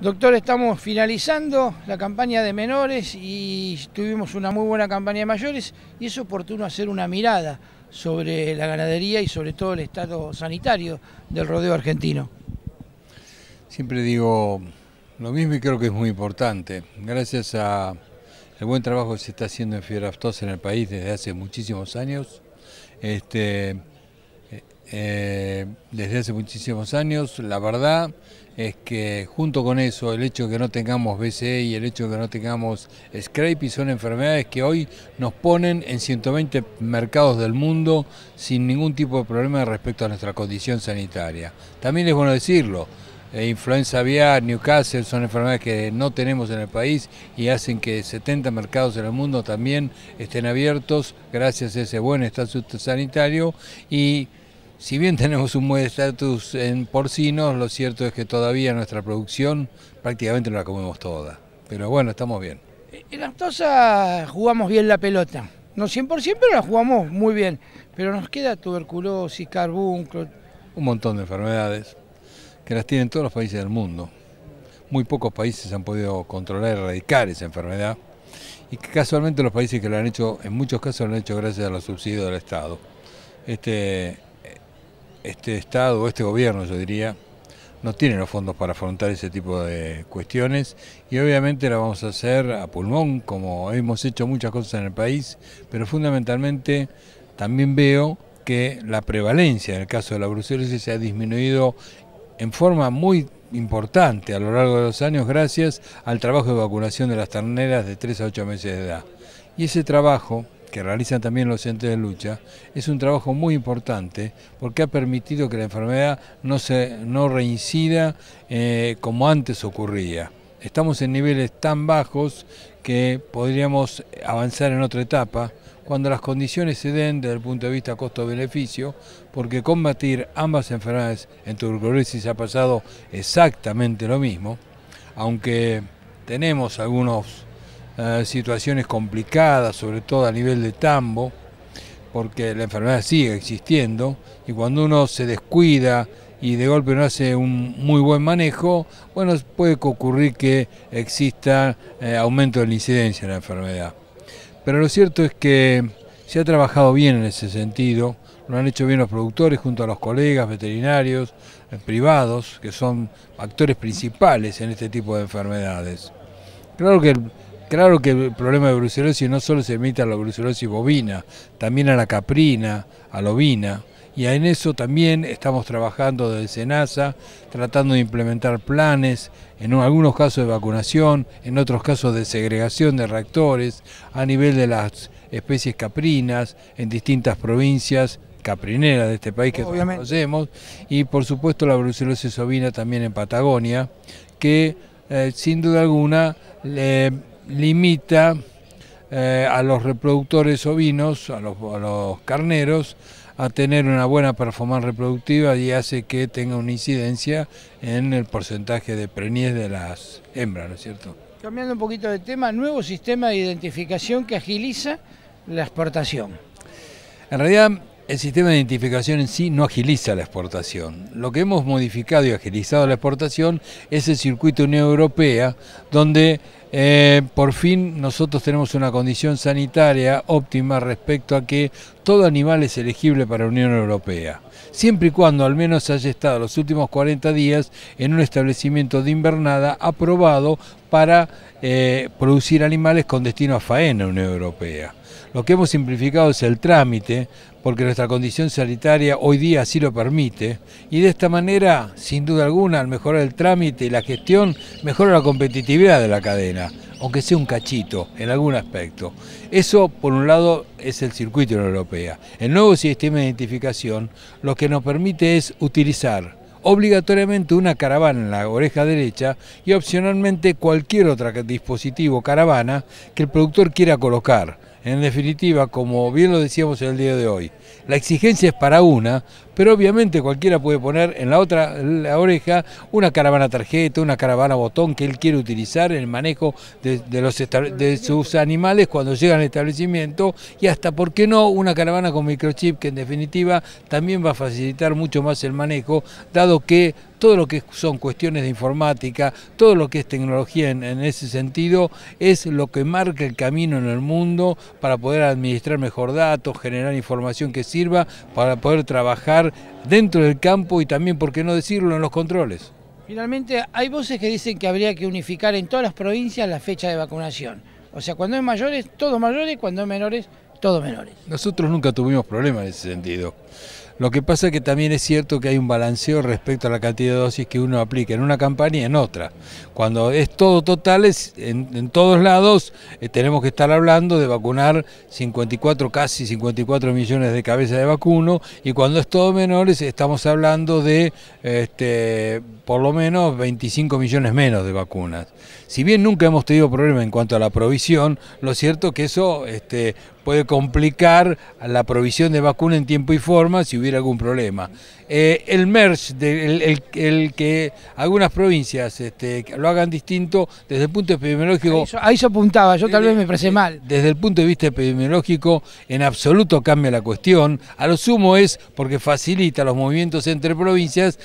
Doctor, estamos finalizando la campaña de menores y tuvimos una muy buena campaña de mayores y es oportuno hacer una mirada sobre la ganadería y sobre todo el estado sanitario del rodeo argentino. Siempre digo lo mismo y creo que es muy importante. Gracias al buen trabajo que se está haciendo en Fieraftos en el país desde hace muchísimos años, este, eh, desde hace muchísimos años. La verdad es que junto con eso, el hecho de que no tengamos BCE y el hecho de que no tengamos y son enfermedades que hoy nos ponen en 120 mercados del mundo sin ningún tipo de problema respecto a nuestra condición sanitaria. También es bueno decirlo. Eh, influenza aviar, Newcastle, son enfermedades que no tenemos en el país y hacen que 70 mercados en el mundo también estén abiertos gracias a ese buen estatus sanitario y si bien tenemos un buen estatus en porcinos, lo cierto es que todavía nuestra producción prácticamente no la comemos toda. Pero bueno, estamos bien. En eh, tosa jugamos bien la pelota. No 100%, pero la jugamos muy bien. Pero nos queda tuberculosis, carbunclo. Un montón de enfermedades que las tienen todos los países del mundo. Muy pocos países han podido controlar y erradicar esa enfermedad. Y que casualmente los países que lo han hecho, en muchos casos lo han hecho gracias a los subsidios del Estado. Este, este Estado, o este gobierno yo diría, no tiene los fondos para afrontar ese tipo de cuestiones y obviamente la vamos a hacer a pulmón, como hemos hecho muchas cosas en el país, pero fundamentalmente también veo que la prevalencia en el caso de la brucelosis se ha disminuido en forma muy importante a lo largo de los años gracias al trabajo de vacunación de las terneras de 3 a 8 meses de edad. Y ese trabajo que realizan también los entes de lucha, es un trabajo muy importante porque ha permitido que la enfermedad no, se, reincida eh, como antes ocurría. Estamos en niveles tan bajos que podríamos avanzar en otra etapa cuando las condiciones se den desde el punto de vista costo-beneficio, porque combatir ambas enfermedades en tuberculosis ha pasado exactamente lo mismo, aunque tenemos algunos eh, situaciones complicadas, sobre todo a nivel de tambo, porque la enfermedad sigue existiendo y cuando uno se descuida y de golpe no hace un muy buen manejo, bueno, puede ocurrir que exista eh, aumento de la incidencia de la enfermedad. Pero lo cierto es que se ha trabajado bien en ese sentido, lo han hecho bien los productores junto a los colegas veterinarios eh, privados, que son actores principales en este tipo de enfermedades. Claro que el, Claro que el problema de brucelosis no solo se emite a la brucelosis bovina, también a la caprina, a la ovina, y en eso también estamos trabajando desde SENASA, tratando de implementar planes, en algunos casos de vacunación, en otros casos de segregación de reactores, a nivel de las especies caprinas, en distintas provincias, caprineras de este país que Obviamente. conocemos, y por supuesto la brucelosis ovina también en Patagonia, que eh, sin duda alguna limita eh, a los reproductores ovinos, a los, carneros, a tener una buena performance reproductiva y hace que tenga una incidencia en el porcentaje de preñez de las hembras, ¿no es cierto? Cambiando un poquito de tema, nuevo sistema de identificación que agiliza la exportación. En realidad, el sistema de identificación en sí no agiliza la exportación. Lo que hemos modificado y agilizado la exportación es el circuito Unión Europea, donde eh, por fin nosotros tenemos una condición sanitaria óptima respecto a que todo animal es elegible para la Unión Europea, siempre y cuando al menos haya estado los últimos 40 días en un establecimiento de invernada aprobado para eh, producir animales con destino a faena Unión Europea. Lo que hemos simplificado es el trámite, porque nuestra condición sanitaria hoy día sí lo permite, y de esta manera, sin duda alguna, al mejorar el trámite y la gestión, mejora la competitividad de la cadena, aunque sea un cachito en algún aspecto. Eso, por un lado, es el circuito de europea. El nuevo sistema de identificación lo que nos permite es utilizar obligatoriamente una caravana en la oreja derecha y opcionalmente cualquier otro dispositivo caravana que el productor quiera colocar en definitiva, como bien lo decíamos en el día de hoy, la exigencia es para una, pero obviamente cualquiera puede poner en la otra oreja una caravana tarjeta, una caravana botón que él quiere utilizar en el manejo de, de sus animales cuando llegan al establecimiento y hasta, ¿por qué no?, una caravana con microchip que en definitiva también va a facilitar mucho más el manejo, dado que todo lo que son cuestiones de informática, todo lo que es tecnología en, ese sentido, es lo que marca el camino en el mundo para poder administrar mejor datos, generar información que sirva para poder trabajar dentro del campo y también, por qué no decirlo, en los controles. Finalmente, hay voces que dicen que habría que unificar en todas las provincias la fecha de vacunación. O sea, cuando es mayores, todos mayores, cuando es menores, todos menores. Nosotros nunca tuvimos problemas en ese sentido. Lo que pasa es que también es cierto que hay un balanceo respecto a la cantidad de dosis que uno aplica en una campaña y en otra. Cuando es todo total, en, todos lados eh, tenemos que estar hablando de vacunar 54, casi 54 millones de cabezas de vacuno y cuando es todo menores estamos hablando de este, por lo menos 25 millones menos de vacunas. Si bien nunca hemos tenido problema en cuanto a la provisión, lo cierto que eso este, puede complicar la provisión de vacuna en tiempo y forma si hubiera algún problema. Eh, el MERS, el, que algunas provincias este, lo hagan distinto desde el punto epidemiológico... Ahí se apuntaba, yo tal vez me expresé eh, mal. Desde el punto de vista epidemiológico, en absoluto cambia la cuestión. A lo sumo es porque facilita los movimientos entre provincias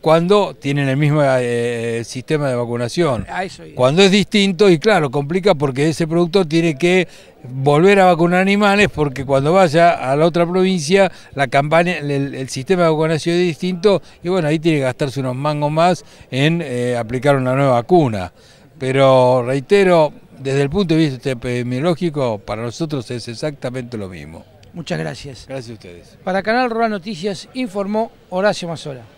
cuando tienen el mismo eh, sistema de vacunación. cuando es distinto, y claro, complica porque ese producto tiene que volver a vacunar animales porque cuando vaya a la otra provincia la campaña, el, sistema de vacunación es distinto y bueno, ahí tiene que gastarse unos mangos más en eh, aplicar una nueva vacuna. Pero reitero, desde el punto de vista epidemiológico, para nosotros es exactamente lo mismo. Muchas gracias. Gracias a ustedes. Para Canal Rural Noticias informó Horacio Mazola.